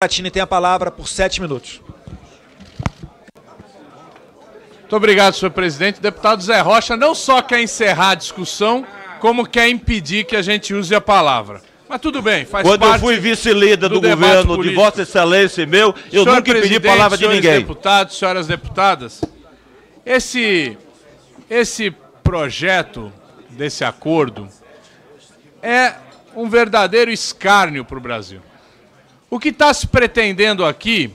Catini tem a palavra por sete minutos. Muito obrigado, senhor presidente. O deputado Zé Rocha não só quer encerrar a discussão, como quer impedir que a gente use a palavra. Mas tudo bem, faz Quando parte eu fui vice-líder do, do governo político. de Vossa Excelência e meu, eu senhor nunca pedi palavra de ninguém. deputados, senhoras deputadas, esse, esse projeto desse acordo é um verdadeiro escárnio para o Brasil. O que está se pretendendo aqui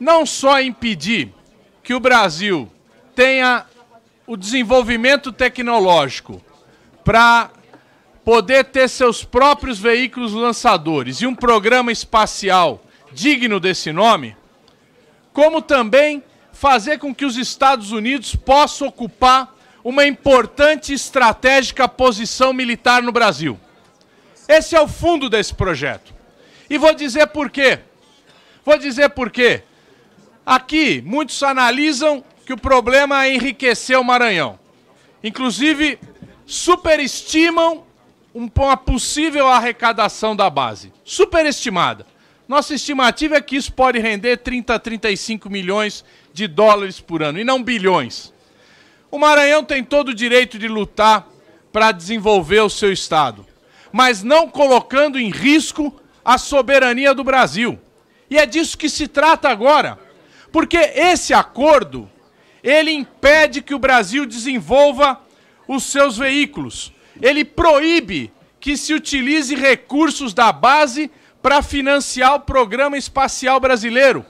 não só impedir que o Brasil tenha o desenvolvimento tecnológico para poder ter seus próprios veículos lançadores e um programa espacial digno desse nome, como também fazer com que os Estados Unidos possam ocupar uma importante e estratégica posição militar no Brasil. Esse é o fundo desse projeto. E vou dizer por quê. Vou dizer por quê. Aqui, muitos analisam que o problema é enriquecer o Maranhão. Inclusive, superestimam uma possível arrecadação da base. Superestimada. Nossa estimativa é que isso pode render 30 a 35 milhões de dólares por ano, e não bilhões. O Maranhão tem todo o direito de lutar para desenvolver o seu Estado, mas não colocando em risco a soberania do Brasil. E é disso que se trata agora. Porque esse acordo, ele impede que o Brasil desenvolva os seus veículos. Ele proíbe que se utilize recursos da base para financiar o programa espacial brasileiro.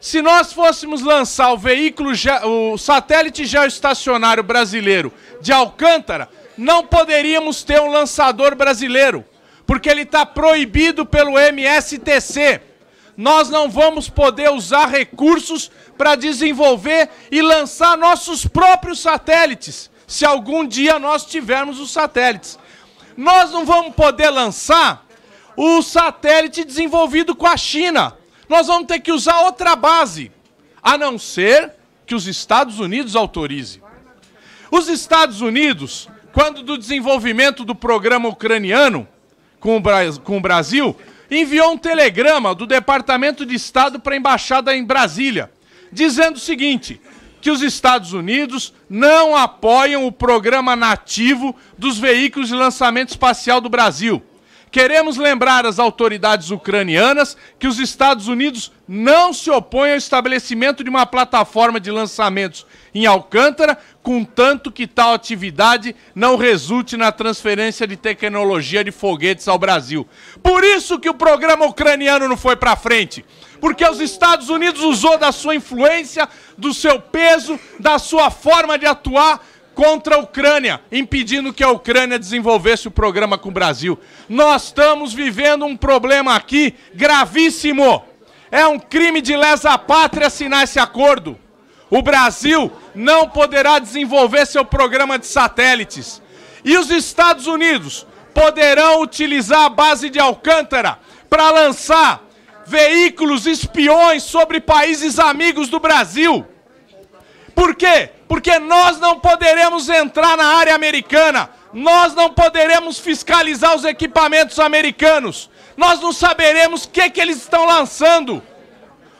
Se nós fôssemos lançar o veículo, o satélite geoestacionário brasileiro de Alcântara, não poderíamos ter um lançador brasileiro porque ele está proibido pelo MSTC. Nós não vamos poder usar recursos para desenvolver e lançar nossos próprios satélites, se algum dia nós tivermos os satélites. Nós não vamos poder lançar o satélite desenvolvido com a China. Nós vamos ter que usar outra base, a não ser que os Estados Unidos autorize. Os Estados Unidos, quando do desenvolvimento do programa ucraniano, com o, Bra com o Brasil, enviou um telegrama do Departamento de Estado para a Embaixada em Brasília, dizendo o seguinte: que os Estados Unidos não apoiam o programa nativo dos veículos de lançamento espacial do Brasil. Queremos lembrar as autoridades ucranianas que os Estados Unidos não se opõem ao estabelecimento de uma plataforma de lançamentos em Alcântara, contanto que tal atividade não resulte na transferência de tecnologia de foguetes ao Brasil. Por isso que o programa ucraniano não foi para frente, porque os Estados Unidos usou da sua influência, do seu peso, da sua forma de atuar contra a Ucrânia, impedindo que a Ucrânia desenvolvesse o programa com o Brasil. Nós estamos vivendo um problema aqui gravíssimo. É um crime de lesa pátria assinar esse acordo. O Brasil não poderá desenvolver seu programa de satélites. E os Estados Unidos poderão utilizar a base de Alcântara para lançar veículos espiões sobre países amigos do Brasil. Por quê? porque nós não poderemos entrar na área americana, nós não poderemos fiscalizar os equipamentos americanos, nós não saberemos o que, que eles estão lançando.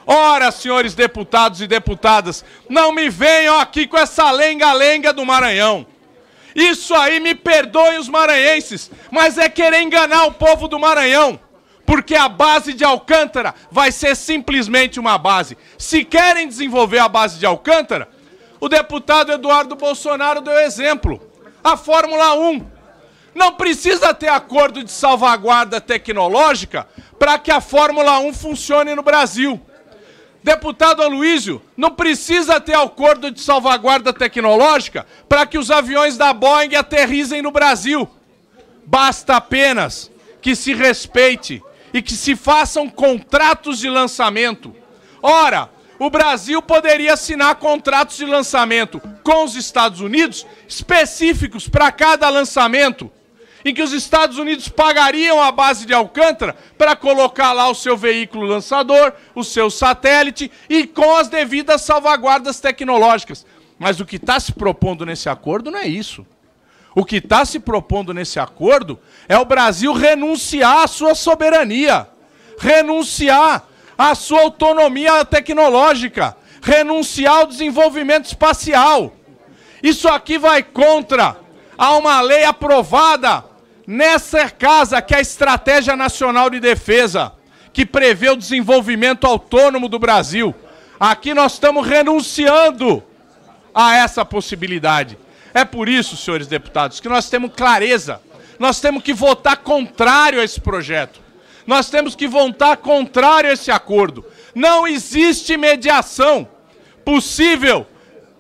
Ora, senhores deputados e deputadas, não me venham aqui com essa lenga-lenga do Maranhão. Isso aí me perdoem os maranhenses, mas é querer enganar o povo do Maranhão. Porque a base de Alcântara vai ser simplesmente uma base. Se querem desenvolver a base de Alcântara, o deputado Eduardo Bolsonaro deu exemplo. A Fórmula 1 não precisa ter acordo de salvaguarda tecnológica para que a Fórmula 1 funcione no Brasil. Deputado Aloysio, não precisa ter acordo de salvaguarda tecnológica para que os aviões da Boeing aterrizem no Brasil. Basta apenas que se respeite e que se façam contratos de lançamento. Ora, o Brasil poderia assinar contratos de lançamento com os Estados Unidos específicos para cada lançamento, em que os Estados Unidos pagariam a base de Alcântara para colocar lá o seu veículo lançador, o seu satélite e com as devidas salvaguardas tecnológicas. Mas o que está se propondo nesse acordo não é isso. O que está se propondo nesse acordo é o Brasil renunciar à sua soberania, renunciar a sua autonomia tecnológica, renunciar ao desenvolvimento espacial. Isso aqui vai contra a uma lei aprovada nessa casa, que é a Estratégia Nacional de Defesa, que prevê o desenvolvimento autônomo do Brasil. Aqui nós estamos renunciando a essa possibilidade. É por isso, senhores deputados, que nós temos clareza. Nós temos que votar contrário a esse projeto nós temos que votar contrário a esse acordo. Não existe mediação possível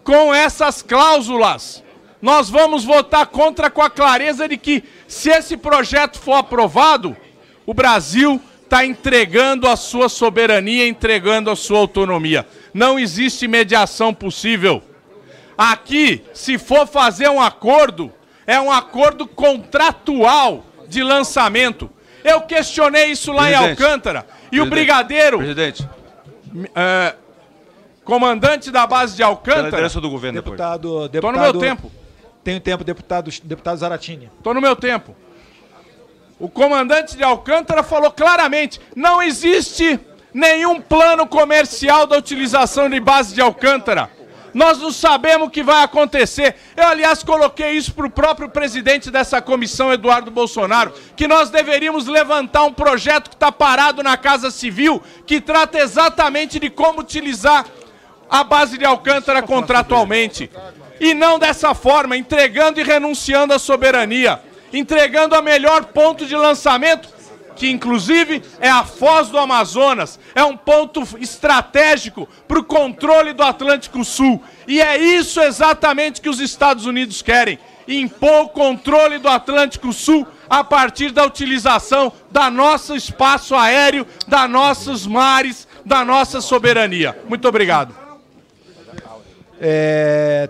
com essas cláusulas. Nós vamos votar contra com a clareza de que, se esse projeto for aprovado, o Brasil está entregando a sua soberania, entregando a sua autonomia. Não existe mediação possível. Aqui, se for fazer um acordo, é um acordo contratual de lançamento. Eu questionei isso lá presidente, em Alcântara. E o brigadeiro. Presidente. É, comandante da base de Alcântara. do governo deputado, Deputado, Tô no meu tempo. Tenho tempo, deputado, deputado Zaratini. Tô no meu tempo. O comandante de Alcântara falou claramente: não existe nenhum plano comercial da utilização de base de Alcântara. Nós não sabemos o que vai acontecer. Eu, aliás, coloquei isso para o próprio presidente dessa comissão, Eduardo Bolsonaro, que nós deveríamos levantar um projeto que está parado na Casa Civil, que trata exatamente de como utilizar a base de Alcântara contratualmente. E não dessa forma, entregando e renunciando à soberania, entregando a melhor ponto de lançamento que inclusive é a foz do Amazonas, é um ponto estratégico para o controle do Atlântico Sul. E é isso exatamente que os Estados Unidos querem: impor o controle do Atlântico Sul a partir da utilização da nosso espaço aéreo, da nossos mares, da nossa soberania. Muito obrigado. É,